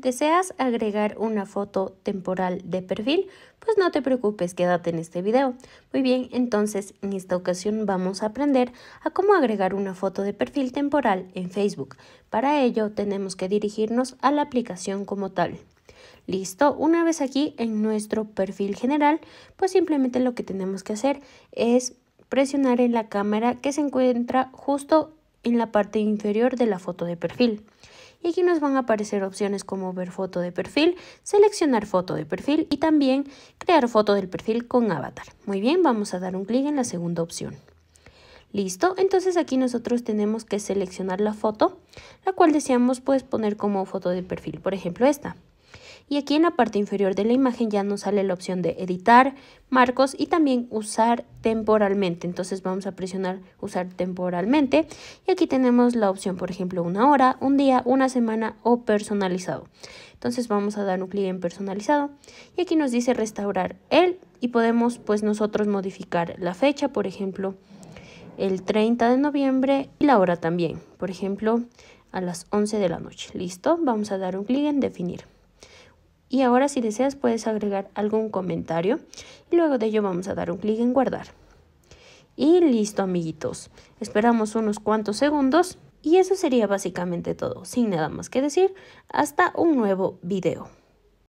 ¿Deseas agregar una foto temporal de perfil? Pues no te preocupes, quédate en este video. Muy bien, entonces en esta ocasión vamos a aprender a cómo agregar una foto de perfil temporal en Facebook. Para ello tenemos que dirigirnos a la aplicación como tal. Listo, una vez aquí en nuestro perfil general, pues simplemente lo que tenemos que hacer es presionar en la cámara que se encuentra justo en la parte inferior de la foto de perfil y aquí nos van a aparecer opciones como ver foto de perfil, seleccionar foto de perfil y también crear foto del perfil con avatar. Muy bien, vamos a dar un clic en la segunda opción. Listo, entonces aquí nosotros tenemos que seleccionar la foto, la cual deseamos pues poner como foto de perfil, por ejemplo esta. Y aquí en la parte inferior de la imagen ya nos sale la opción de editar, marcos y también usar temporalmente. Entonces vamos a presionar usar temporalmente y aquí tenemos la opción, por ejemplo, una hora, un día, una semana o personalizado. Entonces vamos a dar un clic en personalizado y aquí nos dice restaurar el y podemos pues nosotros modificar la fecha, por ejemplo, el 30 de noviembre y la hora también, por ejemplo, a las 11 de la noche. Listo, vamos a dar un clic en definir. Y ahora si deseas puedes agregar algún comentario y luego de ello vamos a dar un clic en guardar. Y listo amiguitos, esperamos unos cuantos segundos y eso sería básicamente todo, sin nada más que decir, hasta un nuevo video.